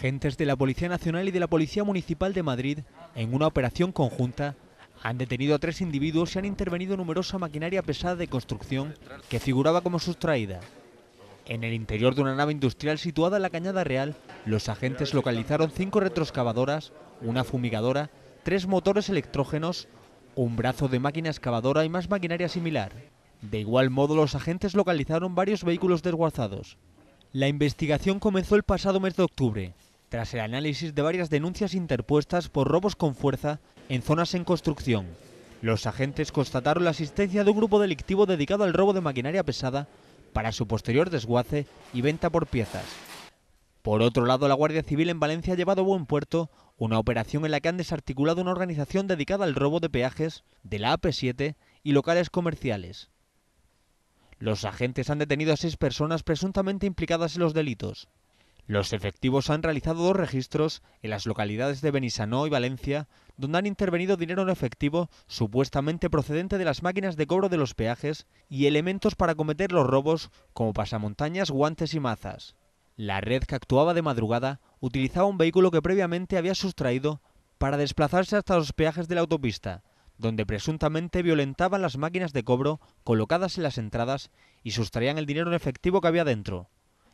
Agentes de la Policía Nacional y de la Policía Municipal de Madrid, en una operación conjunta, han detenido a tres individuos y han intervenido numerosa maquinaria pesada de construcción que figuraba como sustraída. En el interior de una nave industrial situada en la Cañada Real, los agentes localizaron cinco retroexcavadoras, una fumigadora, tres motores electrógenos, un brazo de máquina excavadora y más maquinaria similar. De igual modo, los agentes localizaron varios vehículos desguazados. La investigación comenzó el pasado mes de octubre, tras el análisis de varias denuncias interpuestas por robos con fuerza en zonas en construcción. Los agentes constataron la existencia de un grupo delictivo dedicado al robo de maquinaria pesada para su posterior desguace y venta por piezas. Por otro lado, la Guardia Civil en Valencia ha llevado a buen puerto una operación en la que han desarticulado una organización dedicada al robo de peajes de la AP7 y locales comerciales. Los agentes han detenido a seis personas presuntamente implicadas en los delitos. Los efectivos han realizado dos registros en las localidades de Benisanó y Valencia, donde han intervenido dinero en efectivo supuestamente procedente de las máquinas de cobro de los peajes y elementos para cometer los robos como pasamontañas, guantes y mazas. La red que actuaba de madrugada utilizaba un vehículo que previamente había sustraído para desplazarse hasta los peajes de la autopista, donde presuntamente violentaban las máquinas de cobro colocadas en las entradas y sustraían el dinero en efectivo que había dentro.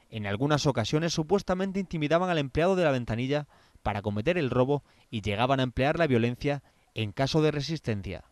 En algunas ocasiones supuestamente intimidaban al empleado de la ventanilla para cometer el robo y llegaban a emplear la violencia en caso de resistencia.